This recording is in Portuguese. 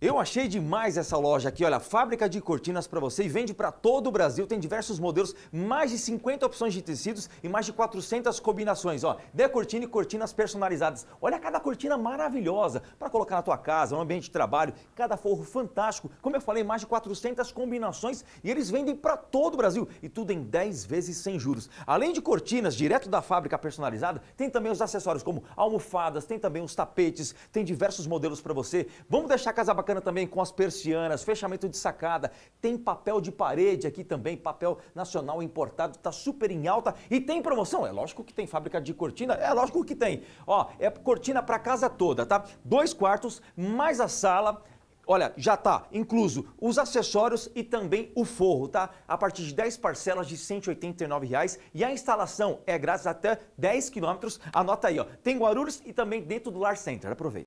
Eu achei demais essa loja aqui, olha, fábrica de cortinas para você e vende para todo o Brasil, tem diversos modelos, mais de 50 opções de tecidos e mais de 400 combinações, ó, de cortina e cortinas personalizadas. Olha cada cortina maravilhosa para colocar na tua casa, no ambiente de trabalho, cada forro fantástico. Como eu falei, mais de 400 combinações e eles vendem para todo o Brasil e tudo em 10 vezes sem juros. Além de cortinas direto da fábrica personalizada, tem também os acessórios como almofadas, tem também os tapetes, tem diversos modelos para você. Vamos deixar a casa bacana bacana também com as persianas, fechamento de sacada, tem papel de parede aqui também, papel nacional importado, está super em alta e tem promoção. É lógico que tem fábrica de cortina, é lógico que tem. Ó, é cortina para casa toda, tá? Dois quartos mais a sala. Olha, já tá incluso os acessórios e também o forro, tá? A partir de 10 parcelas de R$ reais e a instalação é grátis até 10 quilômetros. Anota aí, ó. Tem Guarulhos e também dentro do Lar Center. Aproveita.